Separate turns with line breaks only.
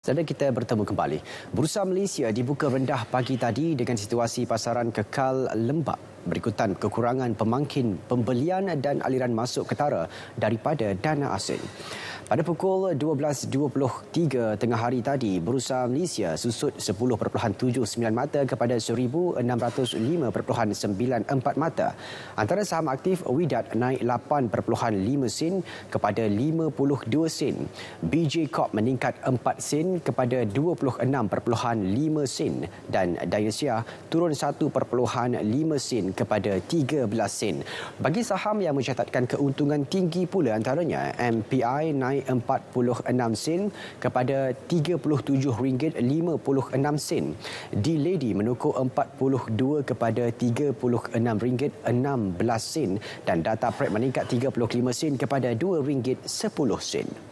Dan kita bertemu kembali. Bursa Malaysia dibuka rendah pagi tadi dengan situasi pasaran kekal lembap berikutan kekurangan pemangkin pembelian dan aliran masuk ketara daripada dana asing. Pada pukul 12.23 tengah hari tadi, Bursa Malaysia susut 10.79 mata kepada 1,605.94 mata. Antara saham aktif Widat naik 8.5 sen kepada 52 sen. BJ Corp meningkat 4 sen kepada 26.5 sen dan Dayasia turun 1.5 sen kepada 13 sen. Bagi saham yang mencatatkan keuntungan tinggi pula antaranya MPI naik 46 sen kepada RM37.56 di Lady menukuk 42 kepada RM36.16 sen dan data prep meningkat 35 sen kepada RM2.10 sen.